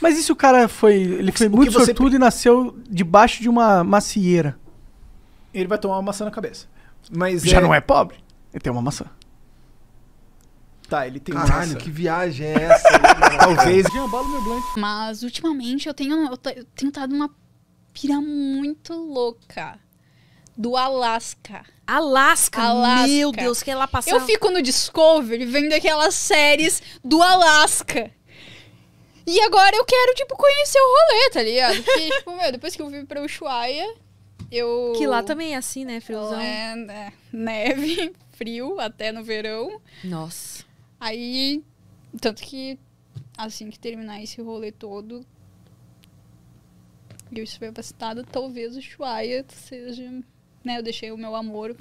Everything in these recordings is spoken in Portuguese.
Mas e se o cara foi. Ele foi o muito sortudo e nasceu debaixo de uma macieira? Ele vai tomar uma maçã na cabeça. Mas Já é... não é pobre? Ele tem uma maçã. Tá, ele tem Caralho, maçã. que viagem é essa? Talvez. Mas ultimamente eu tenho, eu, tenho dado uma pira muito louca do Alasca. Alasca. Alasca? Meu Deus, que ela passou. Eu fico no Discovery vendo aquelas séries do Alasca. E agora eu quero, tipo, conhecer o rolê, tá ligado? Porque, tipo, meu, depois que eu vim pra Ushuaia, eu. Que lá também é assim, né? Friozão. É, né? Neve, frio, até no verão. Nossa. Aí. Tanto que, assim que terminar esse rolê todo. E eu estiver vacinada, talvez o Ushuaia seja. Né? Eu deixei o meu amor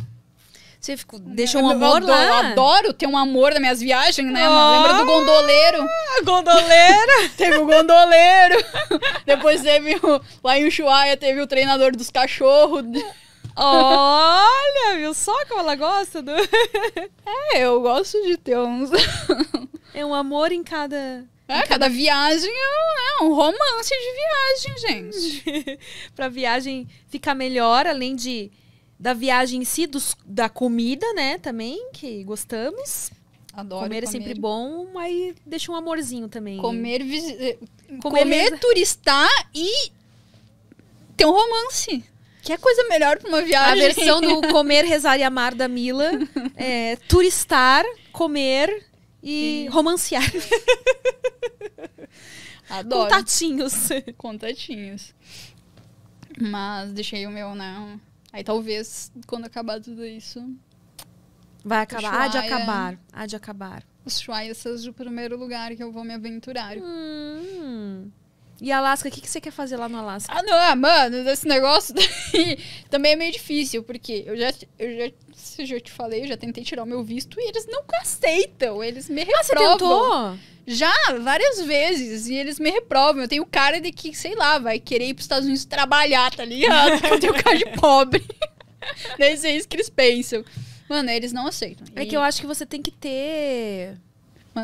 você ficou, é. deixou um eu amor adoro, lá? Eu adoro ter um amor nas minhas viagens, né? Oh, Lembra do ah, gondoleiro? Gondoleiro! teve o gondoleiro. Depois teve o, lá em Ushuaia, teve o treinador dos cachorros. Olha, viu só como ela gosta do... é, eu gosto de ter uns... é um amor em cada... É, cada viagem é, é um romance de viagem, gente. pra viagem ficar melhor, além de da viagem em si, dos, da comida, né, também, que gostamos. Adoro comer. é sempre bom, mas deixa um amorzinho também. Comer, eh, comer, comer turistar e ter um romance. Que é coisa melhor para uma viagem. A versão do comer, rezar e amar da Mila é turistar, comer e Sim. romancear. Adoro. Contatinhos. Contatinhos. Mas deixei o meu, né? Aí talvez, quando acabar tudo isso. Vai acabar. há de acabar. Há de acabar. Ushuaia seja o primeiro lugar que eu vou me aventurar. Hum. E Alasca, o que, que você quer fazer lá no Alasca? Ah, não, ah, mano, esse negócio também é meio difícil, porque eu já, eu já, já te falei, eu já tentei tirar o meu visto e eles não aceitam, eles me reprovam. Ah, você tentou? Já, várias vezes, e eles me reprovam. Eu tenho cara de que, sei lá, vai querer ir pros Estados Unidos trabalhar, tá ligado? eu tenho cara de pobre. Nem sei isso que eles pensam. Mano, eles não aceitam. É e... que eu acho que você tem que ter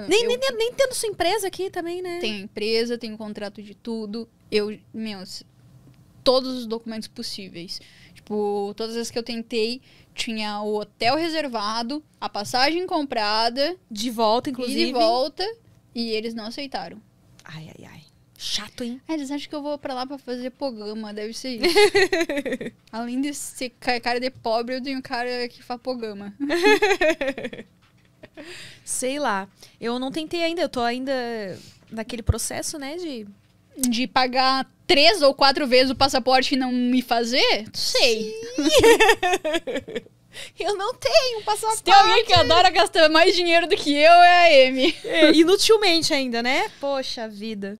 nem, eu... nem, nem, tendo sua empresa aqui também, né? Tenho empresa, tenho contrato de tudo. Eu, meus, todos os documentos possíveis. Tipo, todas as que eu tentei, tinha o hotel reservado, a passagem comprada. De volta, inclusive. de volta. E eles não aceitaram. Ai, ai, ai. Chato, hein? Ah, eles acham que eu vou pra lá pra fazer pogama, deve ser isso. Além de ser cara de pobre, eu tenho cara que faz programa. Sei lá. Eu não tentei ainda, eu tô ainda naquele processo, né, de... De pagar três ou quatro vezes o passaporte e não me fazer? Sei. Eu não tenho passaporte. Se tem alguém que adora gastar mais dinheiro do que eu, é a Amy. É, inutilmente ainda, né? Poxa vida.